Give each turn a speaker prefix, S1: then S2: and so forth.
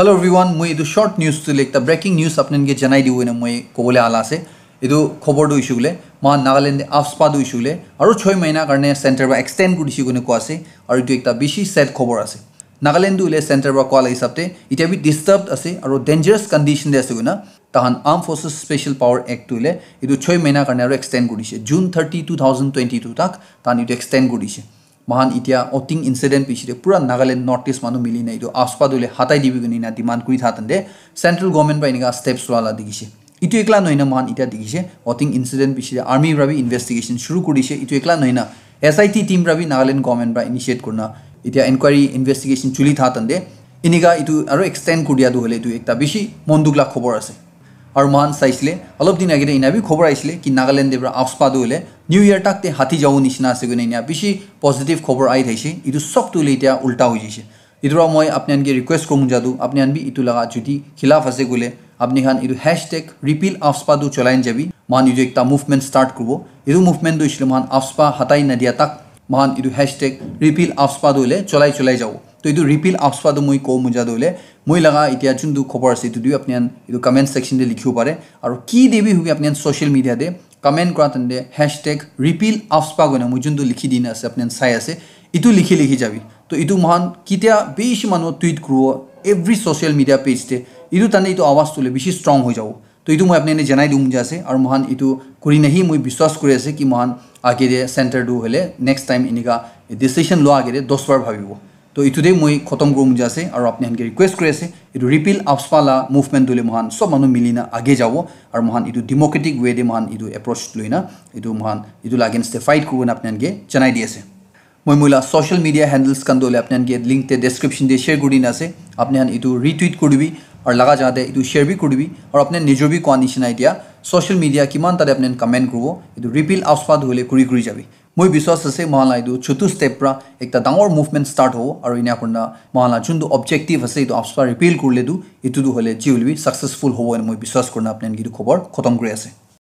S1: hello' ৰি one মই এইটো শ্বৰ্ট নিউজটো লৈ এটা ব্ৰেকিং নিউজ আপোনালোকে জনাই দিব এনে মই ক'বলৈ আলা আছে এইটো খবৰটো হৈছোঁ বোলে মই নাগালেণ্ড আফস্পা দিছোঁ বোলে আৰু ছয় মাহিনাৰ কাৰণে চেণ্টাৰ পৰা এক্সটেণ্ড কৰিছোঁ বুলি কোৱা আছে আৰু এইটো এটা বেছি ছেড খবৰ আছে নাগালেণ্ড বোলে চেণ্টাৰ পৰা কোৱা হিচাপে এতিয়া বি ডিষ্টাৰ্ব আছে আৰু ডেঞ্জাৰাছ কণ্ডিশ্যনতে আছে বুলি তাহান armed forces special power act বোলে এইটো ছয় মাহিনাৰ কাৰণে আৰু এক্সটেণ্ড কৰিছে June thirty two thousand twenty two তাক তাহান এইটো এক্সটেণ্ড কৰিছে মহান এতিয়া অটিং ইঞ্চিডেণ্ট পিছিলে পুৰা নাগালেণ্ড নৰ্থ ইষ্ট মানুহ মিলি নাই এইটো আচপাদলৈ হাতাই দিবি কিনে ইনা ডিমাণ্ড কৰি থাকোঁতে চেণ্ট্ৰেল গভৰ্ণমেণ্ট বা এনেকুৱা ষ্টেপছ লোৱালা দেখিছে ইটো একলা নহয় না মহান এতিয়া দেখিছে অটিং ইঞ্চিডেণ্ট পিছিলে আৰ্মিৰ পৰা ইনভেষ্টিগেশ্যন শুৰু কৰিছে ইটো একলা নহয় না এছ আই টি টিম পৰা নাগালেণ্ড গভৰ্ণমেণ্ট পৰা ইনিচিয়েট কৰোঁ না এতিয়া এনকুৱাৰী ইনভেষ্টিগেশ্যন চলি থাকোঁতে এনেকুৱা এইটো আৰু এক্সটেণ্ড কৰি দিয়াটো হ'লে এইটো এটা বেছি মন দুখলা খবৰ আছে আৰু মহান চাইছিলে অলপ দিন আগতে ইনাবি খবৰ আহিছিলে কি নাগালেণ্ডৰ পৰা আফস্পাদ হ'লে নিউ ইয়াৰ তাক তে হাতী যাব নিচিনা আছে কিনে ইনা বেছি পজিটিভ খবৰ আহি থাকিছে এইটো চব তুলি এতিয়া উল্টা হৈ যাইছে এইটো পৰা মই আপুনি আনকি ৰিকুৱেষ্ট কৰোঁ যাদু আপুনি আনবি ইটো লগা যদি খিলাফ আছে গ'লে আপুনি খান এইটো হেচ টেগ ৰিপিল আফস্পাদো চলাই যাবি মহান এইটো এটা মুভমেণ্ট ষ্টাৰ্ট কৰিব এইটো মুভমেণ্ট হৈছিলে মহান আফস্পা হাতাই নাদিয়া তাক মহান এইটো হেচ টেগ ৰিপিল আফস্পাদ হ'লে চলাই চলাই যাব তো এইটো ৰিপিল আপচপাটো মই কওঁ মোজা দৌলে মই লগা এতিয়া যোনটো খবৰ আছে এইটো দিওঁ আপুনি এইটো কমেণ্ট ছেকশ্যনতে লিখিব পাৰে আৰু কি দিবি হুকি আপুনি ছ'চিয়েল মিডিয়াতে কমেণ্ট কৰা তেন্তে হেচটেগ ৰিপিল আপচপা গৈ না মই যোনটো লিখি দিন আছে আপুনি চাই আছে এইটো লিখি লিখি যাবি তো এইটো মহান কেতিয়া বেছি মানুহ টুইট কৰোঁ এভৰি ছ'চিয়েল মিডিয়া পেজতে এইটো তাৰমানে এইটো আৱাজ তোলে বেছি ষ্ট্ৰং হৈ যাব তো এইটো মই আপুনি এনে জনাই দিওঁ মোজা আছে আৰু মহান এইটো কৰি নাহি মই বিশ্বাস কৰি আছে কি মহান আগেৰে চেণ্টাৰটো হ'লে নেক্সট টাইম এনেকুৱা ডিচিশ্যন লোৱা আগেৰে দহবাৰ ভাবিব তো এইটোতেই মই খতম কৰোঁ যে আছে আৰু আপুনি সেনেকৈ ৰিকুৱেষ্ট কৰি আছে এইটো ৰিপিল আফপালা মুভমেণ্ট লৈ মহান চব মানুহ মিলি না আগে যাব আৰু মহান এইটো ডেমক্ৰেটিক ৱেদে মহান এইটো এপ্ৰ'চ লৈ না এইটো মহান এইটো লাগেঞ্চে ফাইট কৰোঁ আপুনি সেনেকৈ জনাই দি আছে মই মিলা ছ'চিয়েল মিডিয়া হেণ্ডেলছ কাণ দিলে আপুনি সেনেকৈ লিংকতে ডেছক্ৰিপশ্যন দি শ্বেয়াৰ কৰি দিনা আছে আপুনি হেন এইটো ৰিটুইট কৰিবি আৰু লগা যাওঁতে এইটো শ্বেয়াৰ বি কৰি দিবি আৰু আপুনি নিজৰ বি কোৱা নিচিনা এতিয়া ছ'চিয়েল মিডিয়া কিমান তাতে আপুনি কমেণ্ট কৰিব এইটো ৰিপিল আফপাত হ'লে কৰি কৰি যাবি মই বিশ্বাস আছে মহলা এইটো ষ্টেপ পৰা এটা ডাঙৰ মুভমেণ্ট ষ্টাৰ্ট হ'ব আৰু এনে আপোনাৰ মহলা যোনটো অবজেক্টিভ আছে এইটো আপচপা ৰিপিল কৰিলেতো এইটোতো হ'লে জি উইল বি ছাকচেছফুল হ'ব মই বিশ্বাস কৰোঁ আপোনাৰ কিন্তু খবৰ খতম কৰি আছে